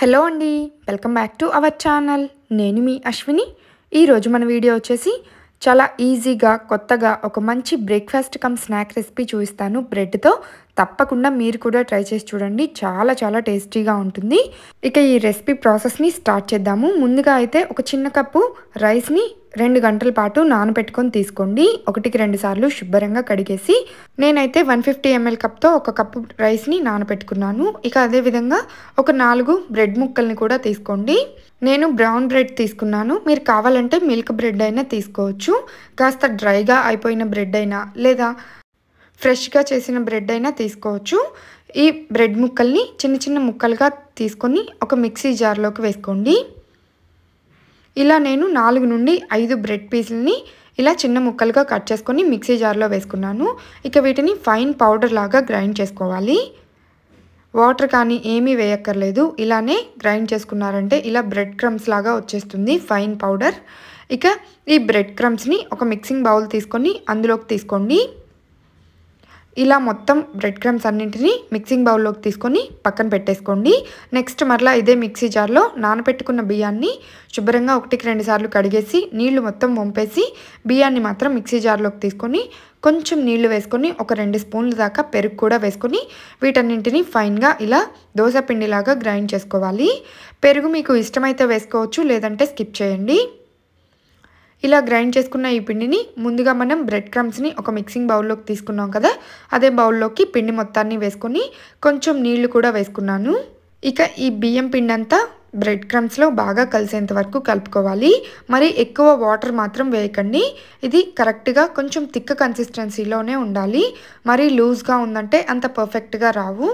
hello అండి welcome back to our channel నేను మీ అశ్విని ఈరోజు మన వీడియో వచ్చేసి చాలా ఈజీగా కొత్తగా ఒక మంచి బ్రేక్ఫాస్ట్ కమ్ స్నాక్ రెసిపీ చూపిస్తాను బ్రెడ్తో తప్పకుండా మీరు కూడా ట్రై చేసి చూడండి చాలా చాలా టేస్టీగా ఉంటుంది ఇక ఈ రెసిపీ ప్రాసెస్ని స్టార్ట్ చేద్దాము ముందుగా అయితే ఒక చిన్న కప్పు రైస్ని రెండు గంటల పాటు నానబెట్టుకొని తీసుకోండి ఒకటికి రెండు సార్లు శుభ్రంగా కడిగేసి నేనైతే వన్ ఫిఫ్టీ ఎంఎల్ కప్తో ఒక కప్పు రైస్ని నానబెట్టుకున్నాను ఇక అదేవిధంగా ఒక నాలుగు బ్రెడ్ ముక్కల్ని కూడా తీసుకోండి నేను బ్రౌన్ బ్రెడ్ తీసుకున్నాను మీరు కావాలంటే మిల్క్ బ్రెడ్ అయినా తీసుకోవచ్చు కాస్త డ్రైగా అయిపోయిన బ్రెడ్ అయినా లేదా ఫ్రెష్గా చేసిన బ్రెడ్ అయినా తీసుకోవచ్చు ఈ బ్రెడ్ ముక్కల్ని చిన్న చిన్న ముక్కలుగా తీసుకొని ఒక మిక్సీ జార్లోకి వేసుకోండి ఇలా నేను నాలుగు నుండి ఐదు బ్రెడ్ పీసులని ఇలా చిన్న ముక్కలుగా కట్ చేసుకొని మిక్సీ జార్లో వేసుకున్నాను ఇక వీటిని ఫైన్ పౌడర్ లాగా గ్రైండ్ చేసుకోవాలి వాటర్ కానీ ఏమీ వేయక్కర్లేదు ఇలానే గ్రైండ్ చేసుకున్నారంటే ఇలా బ్రెడ్ క్రమ్స్ లాగా వచ్చేస్తుంది ఫైన్ పౌడర్ ఇక ఈ బ్రెడ్ క్రమ్స్ని ఒక మిక్సింగ్ బౌల్ తీసుకొని అందులోకి తీసుకోండి ఇలా మొత్తం బ్రెడ్ క్రమ్స్ అన్నింటినీ మిక్సింగ్ బౌల్లోకి తీసుకొని పక్కన పెట్టేసుకోండి నెక్స్ట్ మరలా ఇదే మిక్సీ జార్లో నానపెట్టుకున్న బియ్యాన్ని శుభ్రంగా ఒకటికి రెండు సార్లు కడిగేసి నీళ్లు మొత్తం వంపేసి బియ్యాన్ని మాత్రం మిక్సీ జార్లోకి తీసుకొని కొంచెం నీళ్లు వేసుకొని ఒక రెండు స్పూన్లు దాకా పెరుగు కూడా వేసుకొని వీటన్నింటినీ ఫైన్గా ఇలా దోశ పిండిలాగా గ్రైండ్ చేసుకోవాలి పెరుగు మీకు ఇష్టమైతే వేసుకోవచ్చు లేదంటే స్కిప్ చేయండి ఇలా గ్రైండ్ చేసుకున్న ఈ పిండిని ముందుగా మనం బ్రెడ్ క్రమ్స్ని ఒక మిక్సింగ్ బౌల్లోకి తీసుకున్నాం కదా అదే బౌల్లోకి పిండి మొత్తాన్ని వేసుకొని కొంచెం నీళ్లు కూడా వేసుకున్నాను ఇక ఈ బియ్యం పిండి అంతా బ్రెడ్ క్రమ్స్లో బాగా కలిసేంత వరకు కలుపుకోవాలి మరి ఎక్కువ వాటర్ మాత్రం వేయకండి ఇది కరెక్ట్గా కొంచెం తిక్క కన్సిస్టెన్సీలోనే ఉండాలి మరీ లూజ్గా ఉందంటే అంత పర్ఫెక్ట్గా రావు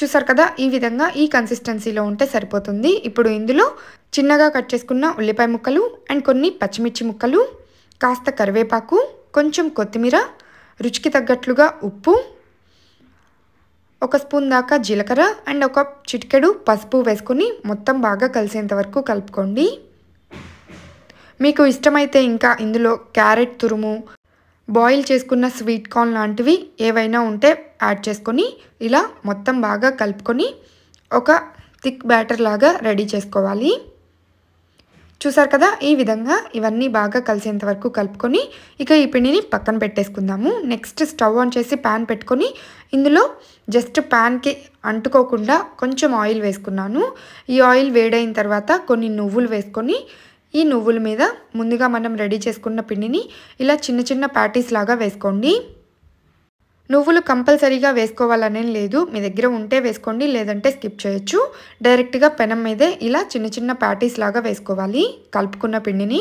చూసారు కదా ఈ విధంగా ఈ కన్సిస్టెన్సీలో ఉంటే సరిపోతుంది ఇప్పుడు ఇందులో చిన్నగా కట్ చేసుకున్న ఉల్లిపాయ ముక్కలు అండ్ కొన్ని పచ్చిమిర్చి ముక్కలు కాస్త కరివేపాకు కొంచెం కొత్తిమీర రుచికి తగ్గట్లుగా ఉప్పు ఒక స్పూన్ దాకా జీలకర్ర అండ్ ఒక చిటికెడు పసుపు వేసుకొని మొత్తం బాగా కలిసేంత వరకు కలుపుకోండి మీకు ఇష్టమైతే ఇంకా ఇందులో క్యారెట్ తురుము బాయిల్ చేసుకున్న స్వీట్ కార్న్ లాంటివి ఏవైనా ఉంటే యాడ్ చేసుకొని ఇలా మొత్తం బాగా కలుపుకొని ఒక థిక్ బ్యాటర్ లాగా రెడీ చేసుకోవాలి చూసారు కదా ఈ విధంగా ఇవన్నీ బాగా కలిసేంత వరకు కలుపుకొని ఇక ఈ పిండిని పక్కన పెట్టేసుకుందాము నెక్స్ట్ స్టవ్ ఆన్ చేసి ప్యాన్ పెట్టుకొని ఇందులో జస్ట్ ప్యాన్కి అంటుకోకుండా కొంచెం ఆయిల్ వేసుకున్నాను ఈ ఆయిల్ వేడైన తర్వాత కొన్ని నువ్వులు వేసుకొని ఈ నువ్వుల మీద ముందుగా మనం రెడీ చేసుకున్న పిండిని ఇలా చిన్న చిన్న ప్యాటీస్ లాగా వేసుకోండి నువ్వులు కంపల్సరీగా వేసుకోవాలనే లేదు మీ దగ్గర ఉంటే వేసుకోండి లేదంటే స్కిప్ చేయొచ్చు డైరెక్ట్గా పెనం మీదే ఇలా చిన్న చిన్న ప్యాటీస్ లాగా వేసుకోవాలి కలుపుకున్న పిండిని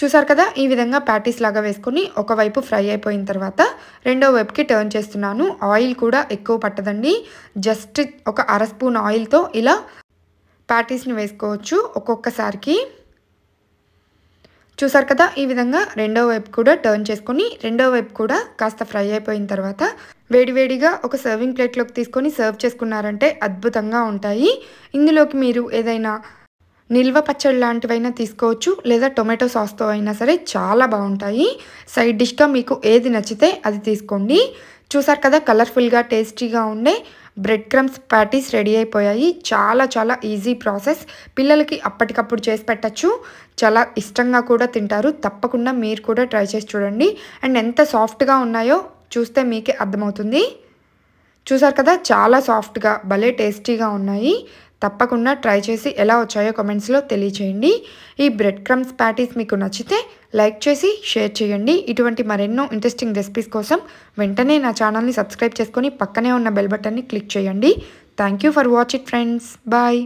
చూసారు కదా ఈ విధంగా ప్యాటీస్ లాగా వేసుకొని ఒకవైపు ఫ్రై అయిపోయిన తర్వాత రెండో వైపుకి టర్న్ చేస్తున్నాను ఆయిల్ కూడా ఎక్కువ పట్టదండి జస్ట్ ఒక అర స్పూన్ ఆయిల్తో ఇలా ప్యాటీస్ని వేసుకోవచ్చు ఒక్కొక్కసారికి చూసారు కదా ఈ విధంగా రెండో వైపు కూడా టర్న్ చేసుకొని రెండో వైపు కూడా కాస్త ఫ్రై అయిపోయిన తర్వాత వేడివేడిగా ఒక సర్వింగ్ ప్లేట్లోకి తీసుకొని సర్వ్ చేసుకున్నారంటే అద్భుతంగా ఉంటాయి ఇందులోకి మీరు ఏదైనా నిల్వ పచ్చడి లాంటివైనా తీసుకోవచ్చు లేదా టొమాటో సాస్తో అయినా సరే చాలా బాగుంటాయి సైడ్ డిష్గా మీకు ఏది నచ్చితే అది తీసుకోండి చూసారు కదా కలర్ఫుల్గా టేస్టీగా ఉండే బ్రెడ్ క్రమ్స్ ప్యాటీస్ రెడీ అయిపోయాయి చాలా చాలా ఈజీ ప్రాసెస్ పిల్లలకి అప్పటికప్పుడు చేసి పెట్టచ్చు చాలా ఇష్టంగా కూడా తింటారు తప్పకుండా మీరు కూడా ట్రై చేసి చూడండి అండ్ ఎంత సాఫ్ట్గా ఉన్నాయో చూస్తే మీకే అర్థమవుతుంది చూసారు కదా చాలా సాఫ్ట్గా భలే టేస్టీగా ఉన్నాయి తప్పకుండా ట్రై చేసి ఎలా వచ్చాయో కమెంట్స్లో తెలియచేయండి ఈ బ్రెడ్ క్రమ్స్ ప్యాటీస్ మీకు నచ్చితే లైక్ చేసి షేర్ చేయండి ఇటువంటి మరెన్నో ఇంట్రెస్టింగ్ రెసిపీస్ కోసం వెంటనే నా ఛానల్ని సబ్స్క్రైబ్ చేసుకొని పక్కనే ఉన్న బెల్ బటన్ని క్లిక్ చేయండి thank for watch it friends bye